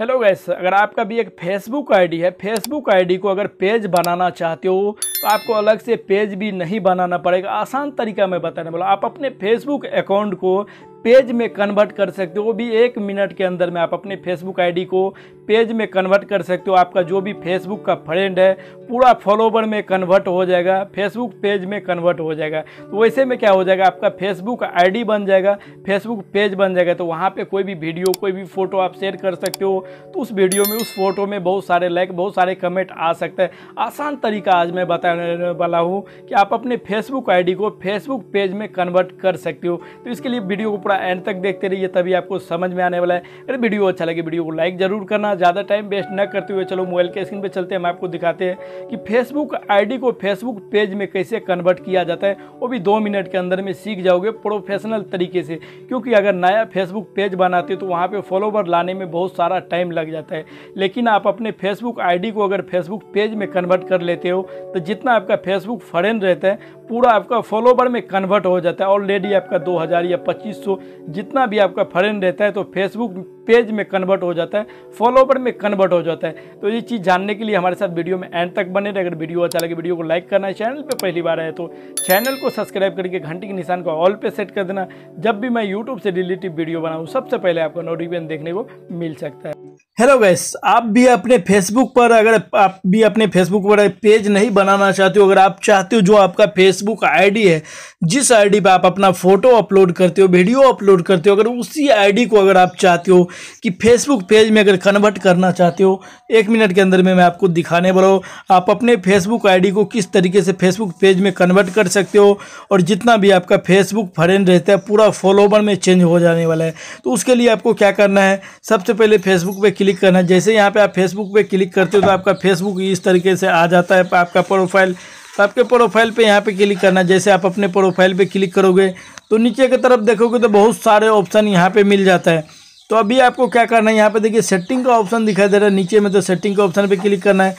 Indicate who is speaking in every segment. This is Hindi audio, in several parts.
Speaker 1: हेलो गैस अगर आपका भी एक फेसबुक आईडी है फेसबुक आईडी को अगर पेज बनाना चाहते हो तो आपको अलग से पेज भी नहीं बनाना पड़ेगा आसान तरीका मैं बताने बोला आप अपने फेसबुक अकाउंट को पेज में कन्वर्ट कर सकते हो वो भी एक मिनट के अंदर में आप अपने फेसबुक आईडी को पेज में कन्वर्ट कर सकते हो आपका जो भी फेसबुक का फ्रेंड है पूरा फॉलोवर में कन्वर्ट हो जाएगा फेसबुक पेज में कन्वर्ट हो जाएगा तो वैसे में क्या हो जाएगा आपका फेसबुक आईडी बन जाएगा फेसबुक पेज बन जाएगा तो वहाँ पे कोई भी वीडियो कोई भी फोटो आप शेयर कर सकते हो तो उस वीडियो में उस फोटो में बहुत सारे लाइक बहुत सारे कमेंट आ सकते हैं आसान तरीका आज मैं बताने वाला हूँ कि आप अपने फेसबुक आई को फेसबुक पेज में कन्वर्ट कर सकते हो तो इसके लिए वीडियो को पूरा एंड तक देखते रहिए तभी आपको समझ में आने वाला है अगर वीडियो अच्छा लगे वीडियो को लाइक जरूर करना ज़्यादा टाइम वेस्ट न करते हुए चलो मोबाइल के स्क्रीन पर चलते हैं हम आपको दिखाते हैं कि फेसबुक आई को फेसबुक पेज में कैसे कन्वर्ट किया जाता है वो भी दो मिनट के अंदर में सीख जाओगे प्रोफेशनल तरीके से क्योंकि अगर नया फेसबुक पेज बनाते तो वहाँ पर फॉलोवर लाने में बहुत सारा टाइम लग जाता है लेकिन आप अपने फेसबुक आई को अगर फेसबुक पेज में कन्वर्ट कर लेते हो तो जितना आपका फेसबुक फ्रेंड रहता है पूरा आपका फॉलोवर में कन्वर्ट हो जाता है ऑलरेडी आपका 2000 या 2500 जितना भी आपका फ्रेंड रहता है तो फेसबुक पेज में कन्वर्ट हो जाता है फॉलोवर में कन्वर्ट हो जाता है तो ये चीज़ जानने के लिए हमारे साथ वीडियो में एंड तक बने रहे अगर वीडियो अच्छा लगे वीडियो को लाइक करना है चैनल पर पहली बार आए तो चैनल को सब्सक्राइब करके घंटी के निशान को ऑल पे सेट कर देना जब भी मैं यूट्यूब से रिलेटिव वीडियो बनाऊँ सबसे पहले आपको नोटिफिकेशन देखने को मिल सकता है हेलो गैस आप भी अपने फेसबुक पर अगर आप भी अपने फेसबुक पर पेज नहीं बनाना चाहते हो अगर आप चाहते हो जो आपका फेसबुक आईडी है जिस आईडी पर आप अपना फ़ोटो अपलोड करते हो वीडियो अपलोड करते हो अगर उसी आईडी को अगर आप चाहते हो कि फेसबुक पेज में अगर कन्वर्ट करना चाहते हो एक मिनट के अंदर में मैं आपको दिखाने वाला हूँ आप अपने फेसबुक आई को किस तरीके से फेसबुक पेज में कन्वर्ट कर सकते हो और जितना भी आपका फेसबुक फ्रेंड रहता है पूरा फॉलोवर में चेंज हो जाने वाला है तो उसके लिए आपको क्या करना है सबसे पहले फेसबुक पर क्लिक क्लिक करना है जैसे यहाँ पे आप फेसबुक पे क्लिक करते हो तो आपका फेसबुक इस तरीके से आ जाता है आपका प्रोफाइल तो आपके प्रोफाइल पे यहाँ पे क्लिक करना है जैसे आप अपने प्रोफाइल पे क्लिक करोगे तो नीचे की तरफ देखोगे तो बहुत सारे ऑप्शन यहाँ पे मिल जाता है तो अभी आपको क्या करना है यहाँ पे देखिए सेटिंग का ऑप्शन दिखाई दे रहा है नीचे में तो सेटिंग का ऑप्शन पे क्लिक करना है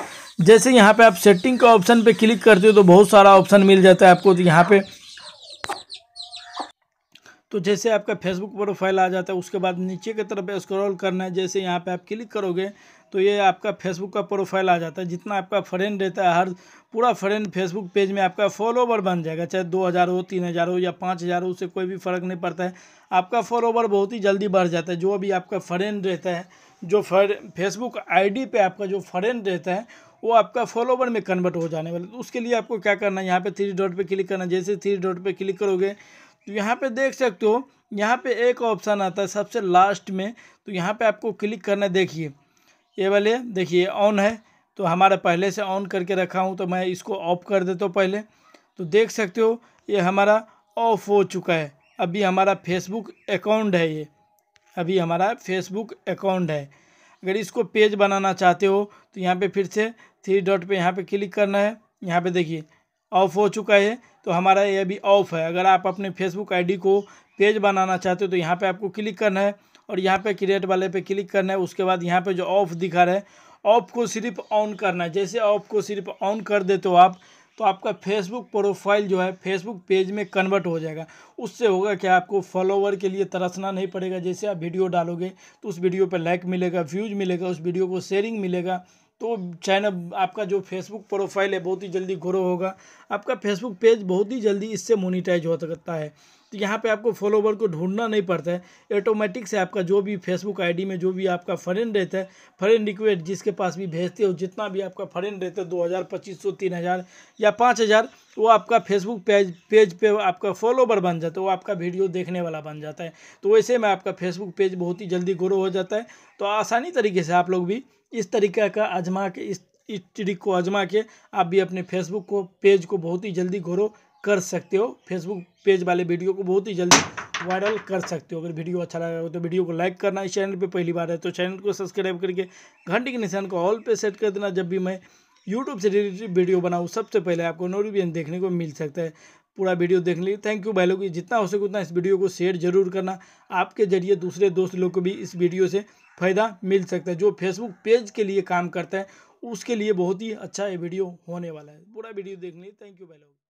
Speaker 1: जैसे यहाँ पे आप सेटिंग का ऑप्शन पे क्लिक करते हो तो बहुत सारा ऑप्शन मिल जाता है आपको तो यहाँ पर तो जैसे आपका फेसबुक प्रोफाइल आ जाता है उसके बाद नीचे की तरफ स्क्रॉल करना है जैसे यहाँ पे आप क्लिक करोगे तो ये आपका फेसबुक का प्रोफाइल आ जाता है जितना आपका फ्रेंड रहता है हर पूरा फ्रेंड फेसबुक पेज में आपका फॉलोवर बन जाएगा चाहे दो हज़ार हो तीन हज़ार हो या पाँच हज़ार हो उससे कोई भी फ़र्क नहीं पड़ता है आपका फॉलोवर बहुत ही जल्दी बढ़ जाता है जो भी आपका फ्रेंड रहता है जो फेसबुक डी पे आपका जो फ्रेंड रहता है वो आपका फॉलोवर में कन्वर्ट हो जाने वाला तो उसके लिए आपको क्या करना है यहाँ पे थ्री डॉट पे क्लिक करना है जैसे थ्री डॉट पे क्लिक करोगे तो यहाँ पे देख सकते हो यहाँ पे एक ऑप्शन आता है सबसे लास्ट में तो यहाँ पे आपको क्लिक करना देखिए ये वाले देखिए ऑन है तो हमारा पहले से ऑन करके रखा हूँ तो मैं इसको ऑफ कर देता हूँ पहले तो देख सकते हो ये हमारा ऑफ हो चुका है अभी हमारा फेसबुक अकाउंट है ये अभी हमारा फेसबुक अकाउंट है अगर इसको पेज बनाना चाहते हो तो यहाँ पे फिर से थ्री डॉट पे यहाँ पे क्लिक करना है यहाँ पे देखिए ऑफ़ हो चुका है तो हमारा ये अभी ऑफ़ है अगर आप अपने फेसबुक आईडी को पेज बनाना चाहते हो तो यहाँ पे आपको क्लिक करना है और यहाँ पे क्रिएट वाले पे क्लिक करना है उसके बाद यहाँ पे जो ऑफ़ दिखा रहा है ऑफ़ को सिर्फ ऑन करना है जैसे ऑफ़ को सिर्फ ऑन कर देते हो आप तो आपका फेसबुक प्रोफाइल जो है फेसबुक पेज में कन्वर्ट हो जाएगा उससे होगा क्या आपको फॉलोवर के लिए तरसना नहीं पड़ेगा जैसे आप वीडियो डालोगे तो उस वीडियो पर लाइक मिलेगा व्यूज़ मिलेगा उस वीडियो को शेयरिंग मिलेगा तो चैनल आपका जो फेसबुक प्रोफाइल है बहुत ही जल्दी ग्रो होगा आपका फेसबुक पेज बहुत ही जल्दी इससे मोनिटाइज हो सकता है तो यहाँ पे आपको फॉलोवर को ढूंढना नहीं पड़ता है ऑटोमेटिक से आपका जो भी फेसबुक आईडी में जो भी आपका फ्रेंड रहता है फ्रेंड रिक्वेस्ट जिसके पास भी भेजते हो जितना भी आपका फ्रेंड रहता है दो हज़ार पच्चीस सौ तीन हज़ार या पाँच हज़ार वो आपका फेसबुक पेज पेज पे आपका फॉलोवर बन जाता है वो आपका वीडियो देखने वाला बन जाता है तो वैसे में आपका फेसबुक पेज बहुत ही जल्दी ग्रो हो जाता है तो आसानी तरीके से आप लोग भी इस तरीका का आजमा के इस इस ट्रिक को आजमा के आप भी अपने फेसबुक को पेज को बहुत ही जल्दी घोरो कर सकते हो फेसबुक पेज वाले वीडियो को बहुत ही जल्दी वायरल कर सकते हो अगर वीडियो अच्छा लगा हो तो वीडियो को लाइक करना इस चैनल पे पहली बार है तो चैनल को सब्सक्राइब करके घंटे के निशान को ऑल पे सेट कर देना जब भी मैं यूट्यूब से रिलेटेड वीडियो बनाऊँ सबसे पहले आपको नोटिफिकेशन देखने को मिल सकता है पूरा वीडियो देखने लिए थैंक यू भाई लोग जितना हो सके उतना इस वीडियो को शेयर जरूर करना आपके जरिए दूसरे दोस्त लोग को भी इस वीडियो से फ़ायदा मिल सकता है जो फेसबुक पेज के लिए काम करता है उसके लिए बहुत ही अच्छा ये वीडियो होने वाला है पूरा वीडियो देखने लिए थैंक यू भाई लोग